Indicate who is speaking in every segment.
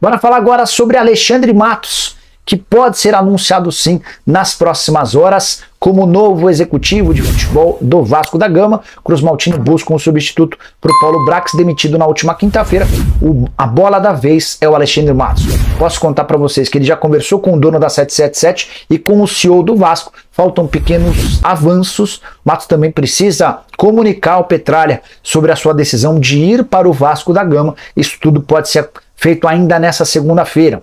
Speaker 1: Bora falar agora sobre Alexandre Matos, que pode ser anunciado sim nas próximas horas como novo executivo de futebol do Vasco da Gama. Cruz Maltino busca um substituto para o Paulo Brax, demitido na última quinta-feira. A bola da vez é o Alexandre Matos. Posso contar para vocês que ele já conversou com o dono da 777 e com o CEO do Vasco. Faltam pequenos avanços. Matos também precisa comunicar ao Petralha sobre a sua decisão de ir para o Vasco da Gama. Isso tudo pode ser feito ainda nessa segunda-feira.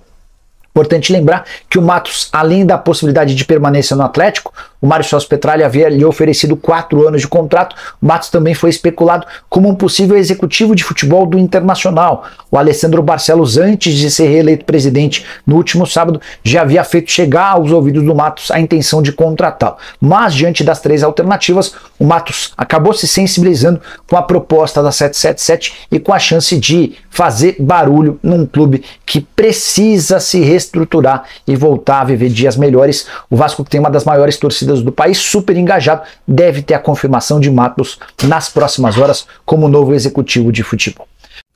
Speaker 1: Importante lembrar que o Matos, além da possibilidade de permanência no Atlético, o Mário Celso Petralha havia lhe oferecido quatro anos de contrato. O Matos também foi especulado como um possível executivo de futebol do Internacional. O Alessandro Barcelos, antes de ser reeleito presidente no último sábado, já havia feito chegar aos ouvidos do Matos a intenção de contratá-lo. Mas, diante das três alternativas, o Matos acabou se sensibilizando com a proposta da 777 e com a chance de fazer barulho num clube que precisa se reestruturar e voltar a viver dias melhores. O Vasco tem uma das maiores torcidas torcidas do país, super engajado, deve ter a confirmação de Matos nas próximas horas como novo executivo de futebol.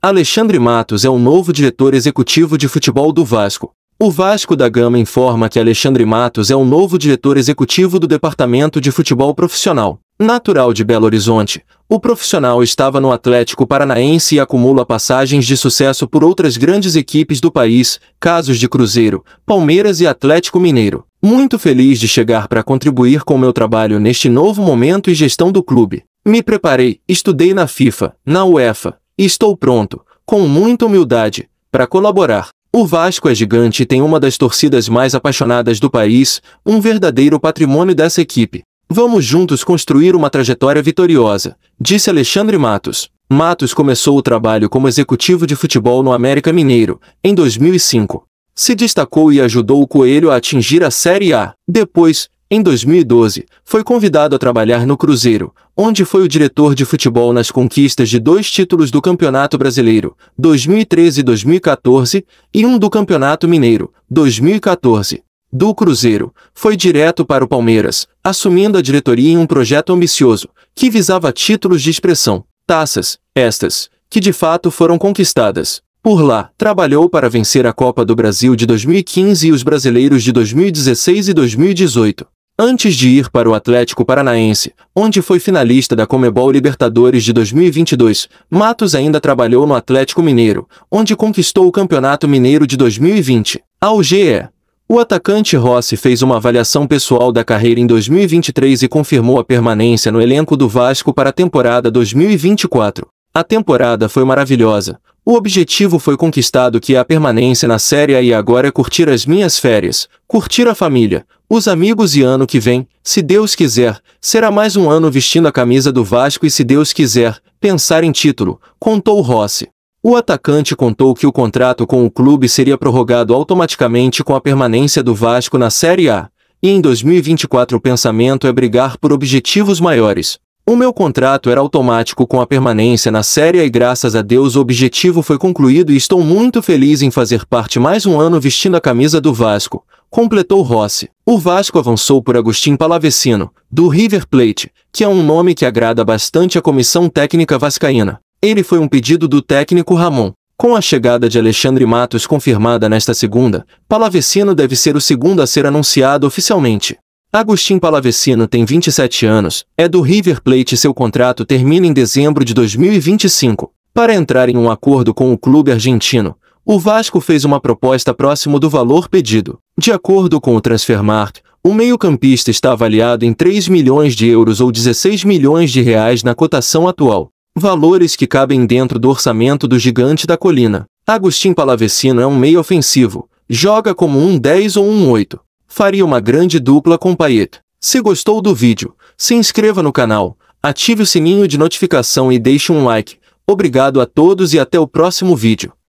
Speaker 2: Alexandre Matos é o novo diretor executivo de futebol do Vasco. O Vasco da Gama informa que Alexandre Matos é o novo diretor executivo do Departamento de Futebol Profissional. Natural de Belo Horizonte, o profissional estava no Atlético Paranaense e acumula passagens de sucesso por outras grandes equipes do país, casos de Cruzeiro, Palmeiras e Atlético Mineiro. Muito feliz de chegar para contribuir com meu trabalho neste novo momento e gestão do clube. Me preparei, estudei na FIFA, na UEFA, e estou pronto, com muita humildade, para colaborar. O Vasco é gigante e tem uma das torcidas mais apaixonadas do país, um verdadeiro patrimônio dessa equipe. Vamos juntos construir uma trajetória vitoriosa, disse Alexandre Matos. Matos começou o trabalho como executivo de futebol no América Mineiro, em 2005 se destacou e ajudou o Coelho a atingir a Série A. Depois, em 2012, foi convidado a trabalhar no Cruzeiro, onde foi o diretor de futebol nas conquistas de dois títulos do Campeonato Brasileiro, 2013 e 2014, e um do Campeonato Mineiro, 2014. Do Cruzeiro, foi direto para o Palmeiras, assumindo a diretoria em um projeto ambicioso, que visava títulos de expressão, taças, estas, que de fato foram conquistadas. Por lá, trabalhou para vencer a Copa do Brasil de 2015 e os brasileiros de 2016 e 2018. Antes de ir para o Atlético Paranaense, onde foi finalista da Comebol Libertadores de 2022, Matos ainda trabalhou no Atlético Mineiro, onde conquistou o Campeonato Mineiro de 2020. Ao GE, o atacante Rossi fez uma avaliação pessoal da carreira em 2023 e confirmou a permanência no elenco do Vasco para a temporada 2024. A temporada foi maravilhosa, o objetivo foi conquistado que é a permanência na série A e agora é curtir as minhas férias, curtir a família, os amigos e ano que vem, se Deus quiser, será mais um ano vestindo a camisa do Vasco e se Deus quiser, pensar em título, contou Rossi. O atacante contou que o contrato com o clube seria prorrogado automaticamente com a permanência do Vasco na Série A, e em 2024 o pensamento é brigar por objetivos maiores, o meu contrato era automático com a permanência na série e graças a Deus o objetivo foi concluído e estou muito feliz em fazer parte mais um ano vestindo a camisa do Vasco, completou Rossi. O Vasco avançou por Agostinho Palavecino, do River Plate, que é um nome que agrada bastante a comissão técnica vascaína. Ele foi um pedido do técnico Ramon. Com a chegada de Alexandre Matos confirmada nesta segunda, Palavecino deve ser o segundo a ser anunciado oficialmente. Agustin Palavecino tem 27 anos, é do River Plate e seu contrato termina em dezembro de 2025. Para entrar em um acordo com o clube argentino, o Vasco fez uma proposta próximo do valor pedido. De acordo com o Transfermarkt, o meio-campista está avaliado em 3 milhões de euros ou 16 milhões de reais na cotação atual. Valores que cabem dentro do orçamento do gigante da colina. Agustin Palavecino é um meio ofensivo. Joga como um 10 ou um 8 faria uma grande dupla com Payet. Se gostou do vídeo, se inscreva no canal, ative o sininho de notificação e deixe um like. Obrigado a todos e até o próximo vídeo.